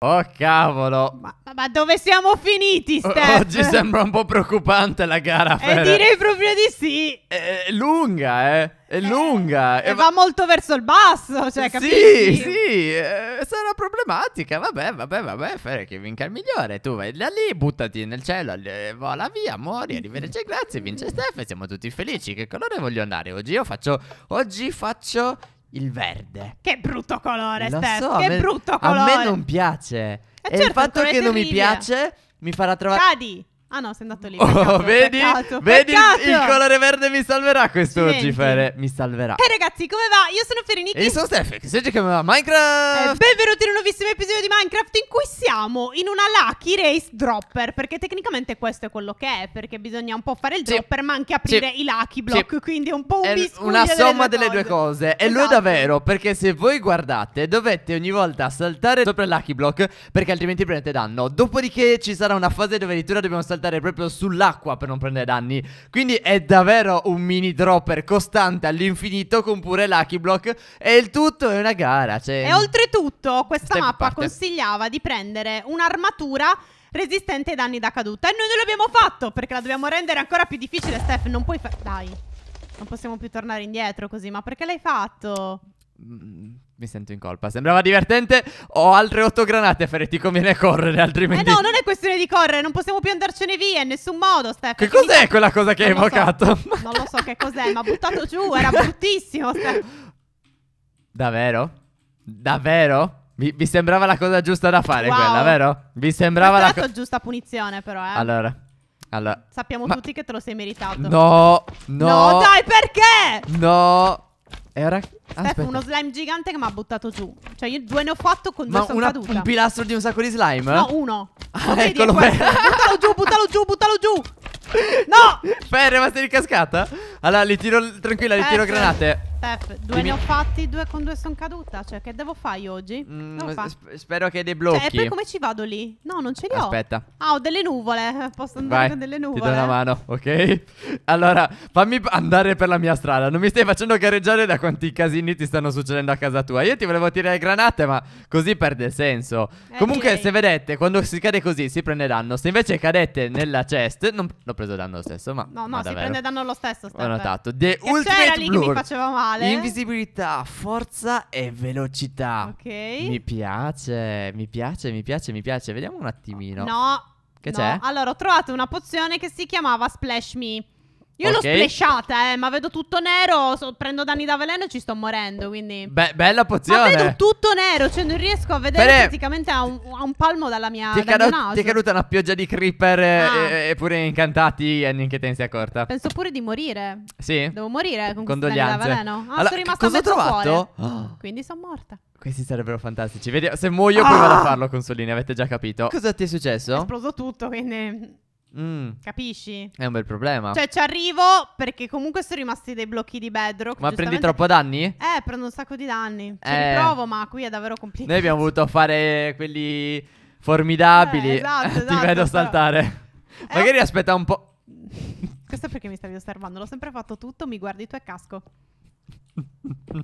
Oh cavolo! Ma, ma, dove siamo finiti, Steph? O- oggi sembra un po' preoccupante la gara, Fer. Eh, direi proprio di sì! È, è lunga, eh! È eh, lunga! Eh, e va... va molto verso il basso, cioè, capisci? Sì, sì! Eh, sarà problematica, vabbè, vabbè, vabbè, Fer, che vinca il migliore. Tu vai da lì, buttati nel cielo, eh, vola via, muori, arrivederci, grazie, vince Steph, siamo tutti felici. Che colore voglio andare? Oggi io faccio... Oggi faccio il verde. Che brutto colore, Lo Steph, so, che me, brutto colore. A me non piace. Eh e certo, il fatto che non mi piace mi farà trovare... Cadi! Ah no, sei andato lì. Oh, peccato, vedi? Peccato, vedi peccato. Il colore verde mi salverà quest'oggi, Fere. Eh, mi salverà. E hey, ragazzi, come va? Io sono Ferenichi. E io sono Steph, che si va Minecraft. Eh, benvenuti in un nuovissimo episodio di Minecraft in cui siamo in una Lucky Race Dropper. Perché tecnicamente questo è quello che è. Perché bisogna un po' fare il sì. dropper, ma anche aprire sì. i Lucky Block. Sì. Quindi è un po' un biscuit. Una somma delle, due cose. Delle due cose. E lo è esatto. davvero. Perché se voi guardate, dovete ogni volta saltare sopra il Lucky Block. Perché altrimenti prendete danno. Dopodiché ci sarà una fase dove addirittura dobbiamo saltare saltare proprio sull'acqua per non prendere danni Quindi è davvero un mini dropper costante all'infinito con pure Lucky Block E il tutto è una gara cioè... E oltretutto questa Step mappa parte. consigliava di prendere un'armatura resistente ai danni da caduta E noi non l'abbiamo fatto perché la dobbiamo rendere ancora più difficile Steph non puoi fare... Dai non possiamo più tornare indietro così, ma perché l'hai fatto? Mm, mi sento in colpa. Sembrava divertente. Ho altre otto granate, Ferre. Ti conviene correre, altrimenti. Eh no, non è questione di correre. Non possiamo più andarcene via in nessun modo, Stefano. Che cos'è mi... quella cosa che non hai evocato? So. non lo so che cos'è, ma buttato giù. Era bruttissimo, Stefano. Davvero? Davvero? Vi, vi, sembrava la cosa giusta da fare wow. quella, vero? Vi sembrava la cosa giusta punizione, però, eh. Allora, allora. Sappiamo ma... tutti che te lo sei meritato. No, no. No, dai, perché? No. Era ora... Aspetta, uno slime gigante che mi ha buttato giù. Cioè, io due ne ho fatto con due sono una, caduta. un pilastro di un sacco di slime? No, uno. Ah, Vedi, eccolo buttalo giù, buttalo giù, buttalo giù. No! Beh, è rimasta ricascata? Allora, li tiro tranquilla, li eh, tiro eh, granate. Steph, due ne ho fatti, due con due sono caduta. Cioè, che devo fare io oggi? Mm, fa. spero che deblocchi. Cioè, e poi come ci vado lì? No, non ce li ho. Aspetta. Ah, ho delle nuvole. Posso andare Vai, con delle nuvole. Ti do una eh? mano, ok? Allora, fammi andare per la mia strada. Non mi stai facendo gareggiare da quanti casini ti stanno succedendo a casa tua. Io ti volevo tirare granate, ma così perde senso. Eh, Comunque, direi. se vedete, quando si cade così si prende danno. Se invece cadete nella chest, non l'ho preso danno lo stesso, ma. No, no, ma si prende danno lo stesso. Steph. Ho notato. The che Ultimate Blur. lì che mi faceva male quale? Invisibilità, forza e velocità. Ok. Mi piace, mi piace, mi piace, mi piace. Vediamo un attimino. No. Che no. c'è? Allora, ho trovato una pozione che si chiamava Splash Me. Io okay. l'ho splesciata, eh, ma vedo tutto nero, so, prendo danni da veleno e ci sto morendo, quindi... Be bella pozione! Ma vedo tutto nero, cioè non riesco a vedere Bene. praticamente a un, a un, palmo dalla mia, ti dal mio Ti è caduta una pioggia di creeper eh, ah. Eh, eh, eppure incantati e neanche te ne sei accorta. Penso pure di morire. Sì? Devo morire con Condoglianze. danni da veleno. Ah, allora, sono rimasta cosa ho trovato? Oh. Quindi sono morta. Questi sarebbero fantastici. Vedi, se muoio ah. poi vado a farlo, consolini, avete già capito. Cosa ti è successo? È esploso tutto, quindi... Mm. Capisci? È un bel problema. Cioè, ci arrivo perché comunque sono rimasti dei blocchi di bedrock. Ma prendi troppo danni? Eh, prendo un sacco di danni. Ci eh. riprovo, ma qui è davvero complicato. Noi abbiamo voluto fare quelli formidabili. Eh, esatto, esatto, Ti vedo esatto, però... saltare. Eh, Magari aspetta un po'. Questo è perché mi stavi osservando. L'ho sempre fatto tutto, mi guardi tu e casco.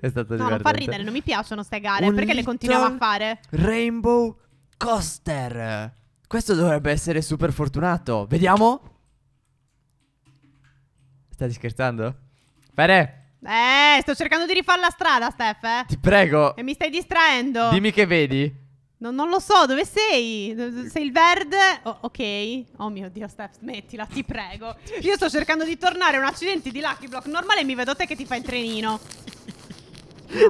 è stato no, divertente. No, non fa ridere, non mi piacciono ste gare. Un perché le continuiamo a fare? Rainbow Coaster. Questo dovrebbe essere super fortunato. Vediamo. Stai scherzando? Fede. Eh, sto cercando di rifare la strada, Steph. Eh. Ti prego. E mi stai distraendo. Dimmi che vedi. No, non lo so, dove sei? Sei il verde? Oh, ok. Oh mio Dio, Steph, smettila, ti prego. Io sto cercando di tornare a un accidente di Lucky Block normale e mi vedo te che ti fai il trenino.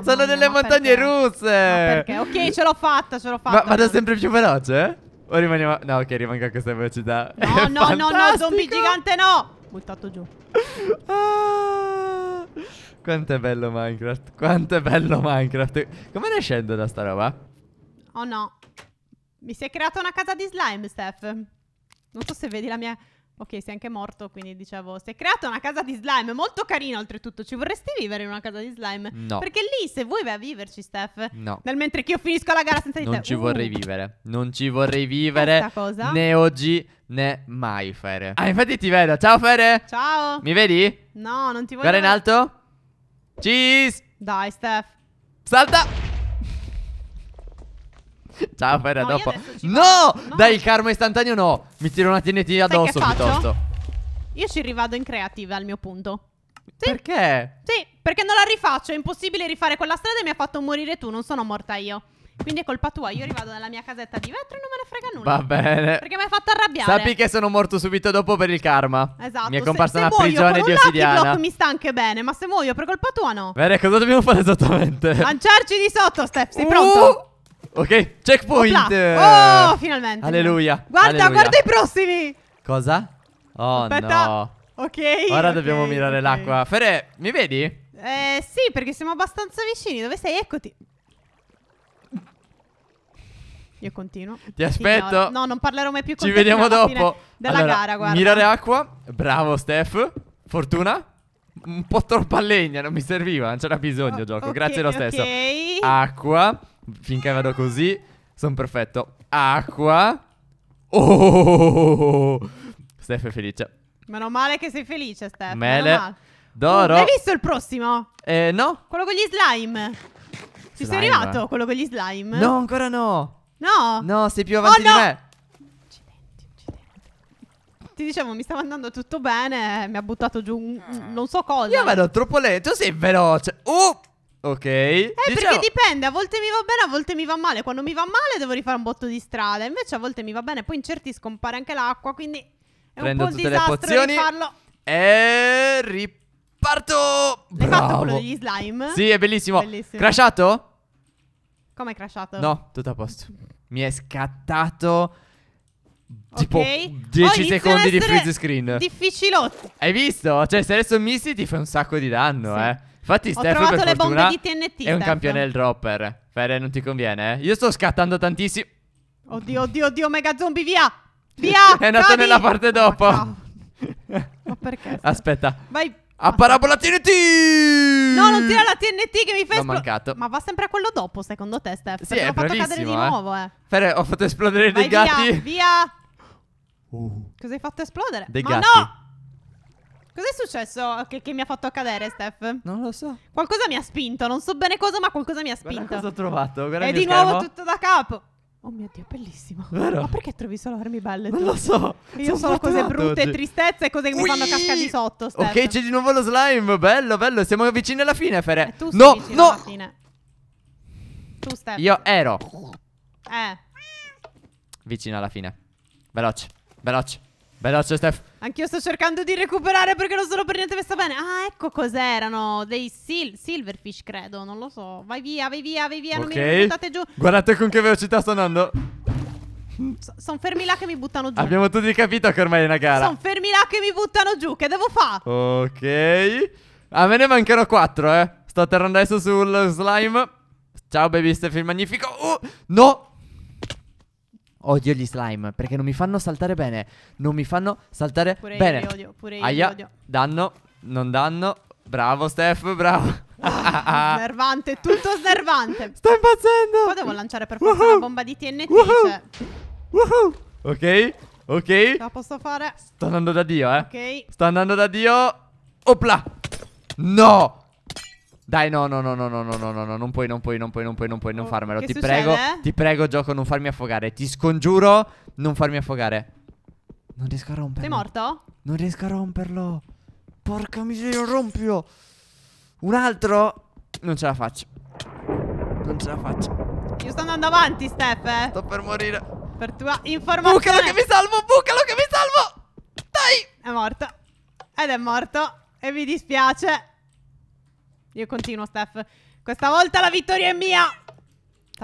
Sono nelle montagne perché? russe. Ma perché? Ok, ce l'ho fatta, ce l'ho fatta. Ma vado sempre più veloce, eh? O rimaniamo... No, ok, rimanga a questa velocità. No, no, no, no, zombie gigante no! Buttato giù. Ah, quanto è bello Minecraft. Quanto è bello Minecraft. Come ne scendo da sta roba? Oh no. Mi si è creata una casa di slime, Steph. Non so se vedi la mia... Ok, sei anche morto, quindi dicevo, si è creata una casa di slime, molto carina oltretutto, ci vorresti vivere in una casa di slime? No. Perché lì se vuoi vai a viverci, Steph. No. Nel mentre che io finisco la gara senza di non te. Non ci uh. vorrei vivere, non ci vorrei vivere. Questa Cosa? Né oggi né mai, Fere. Ah, infatti ti vedo, ciao Fere. Ciao. Mi vedi? No, non ti voglio. Guarda in alto. Cheese. Dai, Steph. Salta. Ciao, Ferra, no, dopo. No! no! Dai, il karma istantaneo no. Mi tiro una TNT addosso piuttosto. Io ci rivado in creative al mio punto. Sì. Perché? Sì, perché non la rifaccio. È impossibile rifare quella strada e mi ha fatto morire tu. Non sono morta io. Quindi è colpa tua. Io rivado nella mia casetta di vetro e non me ne frega nulla. Va bene. Perché mi hai fatto arrabbiare. Sappi che sono morto subito dopo per il karma. Esatto. Mi è comparsa se, se una muoio, prigione di ossidiana. Block mi sta anche bene, ma se muoio per colpa tua no. Bene, cosa dobbiamo fare esattamente? Lanciarci di sotto, Steph. Sei uh! pronto? Ok, checkpoint. Opla. Oh, eh, finalmente. Alleluia. Guarda, Alleluia. guarda i prossimi. Cosa? Oh Aspetta. no. Ok. Ora okay, dobbiamo mirare okay. l'acqua. Fere, mi vedi? Eh, sì, perché siamo abbastanza vicini. Dove sei? Eccoti. Io continuo. Ti aspetto. No, no, non parlerò mai più con Ci te. Ci vediamo dopo. Della allora, gara, guarda. Mirare acqua. Bravo, Steph. Fortuna. Un po' troppa legna, non mi serviva, non c'era bisogno, oh, gioco. Okay, Grazie lo stesso. Ok. Acqua finché vado così, sono perfetto. Acqua. Oh! Steph è felice. Meno male che sei felice, Steph. Mele. Doro. Oh, uh, hai visto il prossimo? Eh, no. Quello con gli slime. slime. Ci sei arrivato, quello con gli slime? No, ancora no. No. No, sei più oh, avanti oh, no. di me. Ti dicevo, mi stava andando tutto bene. Mi ha buttato giù un, non so cosa. Io vado troppo lento. Sei veloce. Oh! Ok. Eh, diciamo... perché dipende, a volte mi va bene, a volte mi va male. Quando mi va male devo rifare un botto di strada, invece a volte mi va bene, poi in certi scompare anche l'acqua, quindi è Prendo un po' un disastro pozioni, rifarlo. E riparto! L'hai Bravo. fatto quello degli slime? Sì, è bellissimo. bellissimo. Crashato? Come è crashato? No, tutto a posto. Mi è scattato tipo okay. 10 oh, secondi di freeze screen. Difficilotto. Hai visto? Cioè, se adesso missi ti fa un sacco di danno, sì. eh. Infatti, Ho trovato per le bombe di TNT. È un campione il dropper. Fede, non ti conviene, eh? Io sto scattando tantissimo. Oddio, oddio, oddio, mega zombie, via! Via! è nato nella parte oh, dopo. Oh, Ma perché? Aspetta. Vai. A parabola TNT! No, non tira la TNT che mi fai esplodere. Ma va sempre a quello dopo, secondo te, Steph? Sì, l'ho fatto cadere di eh. nuovo, eh. Fede, ho fatto esplodere Vai, dei via, gatti. Via! via. Uh. Oh. Cosa fatto esplodere? Dei Ma gatti. no! Cos'è successo che, che, mi ha fatto cadere, Steph? Non lo so. Qualcosa mi ha spinto, non so bene cosa, ma qualcosa mi ha spinto. Guarda cosa ho trovato, guarda E di schermo. nuovo tutto da capo. Oh mio Dio, bellissimo. Vero? Ma perché trovi solo armi belle? Tu? Non lo so. Io sono solo cose brutte, oggi. tristezze e cose che Ui! mi fanno cascare di sotto. Steph. Ok, c'è di nuovo lo slime. Bello, bello. Siamo vicini alla fine, Fere. Eh, tu no, no. Alla fine. Tu, Steph. Io ero. Eh. Vicino alla fine. Veloce, veloce. Veloce Steph. Anch'io sto cercando di recuperare perché non sono per niente messa bene. Ah, ecco cos'erano. Dei sil- silverfish, credo. Non lo so. Vai via, vai via, vai via. Okay. Non mi buttate giù. Guardate con che velocità sto andando. sono fermi là che mi buttano giù. Abbiamo tutti capito che ormai è una gara. Sono fermi là che mi buttano giù. Che devo fare? Ok. A ah, me ne mancano quattro, eh. Sto atterrando adesso sul slime. Ciao, baby Steph il magnifico. Oh, no. Odio gli slime perché non mi fanno saltare bene. Non mi fanno saltare pure bene. Pure io li odio, pure io Aia, li odio. Danno, non danno. Bravo Steph, bravo. Ah, snervante, tutto snervante. Sto impazzendo. Poi devo lanciare per forza uh-huh. una bomba di TNT. Uh-huh. Cioè. Uh-huh. Ok, ok. Ce la posso fare? Sto andando da Dio, eh. Ok. Sto andando da Dio. Opla. No. Dai, no, no, no, no, no, no, no, no, no, non puoi, non puoi, non puoi, non puoi, non puoi, non oh, farmelo. Ti succede? prego, ti prego, gioco, non farmi affogare. Ti scongiuro, non farmi affogare. Non riesco a romperlo. Sei morto? Non riesco a romperlo. Porca miseria, rompio. Un altro? Non ce la faccio. Non ce la faccio. Io sto andando avanti, Steph. Eh. Sto per morire. Per tua informazione. Bucalo che mi salvo, bucalo che mi salvo. Dai. È morto. Ed è morto. E mi dispiace. Io continuo, Steph. Questa volta la vittoria è mia. Questa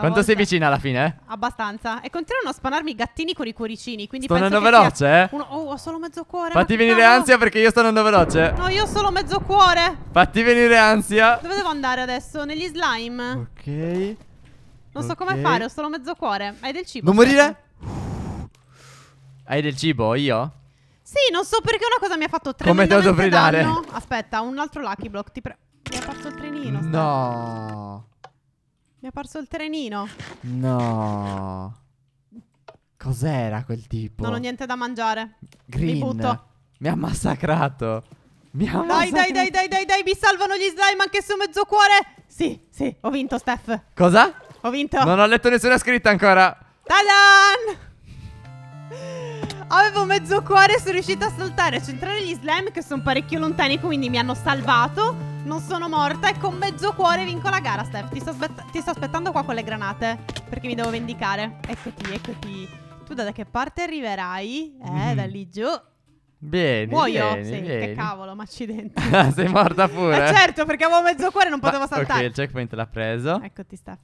Quanto sei vicina alla fine? Eh? Abbastanza. E continuano a spanarmi i gattini con i cuoricini. Quindi sto andando veloce, eh? Uno... Oh, ho solo mezzo cuore. Fatti venire no, ansia perché io sto andando veloce. No, io ho solo mezzo cuore. Fatti venire ansia. Dove devo andare adesso? Negli slime. Ok. Non so okay. come fare, ho solo mezzo cuore. Hai del cibo? Non morire? Hai del cibo? Io? Sì, non so perché una cosa mi ha fatto tremendamente Come devo fridare? Aspetta, un altro lucky block, ti prego. Mi è apparso il trenino. Sta. No. Mi è apparso il trenino. No. Cos'era quel tipo? Non ho niente da mangiare. Green. Mi Mi ha massacrato. Mi ha dai, massacrato. Dai, dai, dai, dai, dai, mi salvano gli slime anche su mezzo cuore. Sì, sì, ho vinto, Steph. Cosa? Ho vinto. Non ho letto nessuna scritta ancora. Tadan! Avevo mezzo cuore e sono riuscita a saltare a centrare gli slam che sono parecchio lontani, quindi mi hanno salvato. Non sono morta e con mezzo cuore vinco la gara, Steph. Ti sto, ti sto aspettando qua con le granate perché mi devo vendicare. Eccoti, eccoti. Tu da da che parte arriverai? Eh, mm -hmm. da lì giù. Bene, Muoio? Vieni, sì, vieni. che cavolo, ma accidenti. Sei morta pure. Eh certo, perché avevo mezzo cuore e non potevo saltare. Ok, il checkpoint l'ha preso. Eccoti, Steph.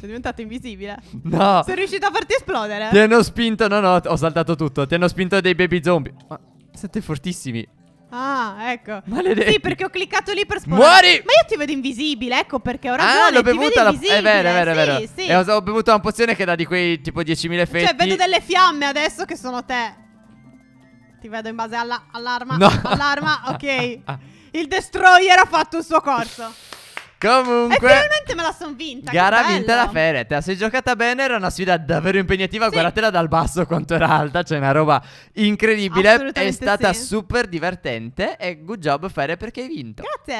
Sei diventato invisibile. No. Sono riuscito a farti esplodere. Ti hanno spinto. No, no, ho saltato tutto. Ti hanno spinto dei baby zombie. Ma siete fortissimi. Ah, ecco. Maledetti. Sì, perché ho cliccato lì per spawnare. Muori! Ma io ti vedo invisibile, ecco perché ho ah, ragione. Ah, l'ho bevuta. La... È vero, è vero, è vero. Sì, sì. E ho bevuto una pozione che dà di quei tipo 10.000 effetti. Cioè, vedo delle fiamme adesso che sono te. Ti vedo in base alla... all'arma. No. All'arma, ok. Il destroyer ha fatto il suo corso. Comunque, e finalmente me la son vinta. Gara vinta la Fere. Te la sei giocata bene. Era una sfida davvero impegnativa. Sì. Guardatela dal basso quanto era alta. cioè una roba incredibile. È stata sì. super divertente. E good job, Fere, perché hai vinto. Grazie.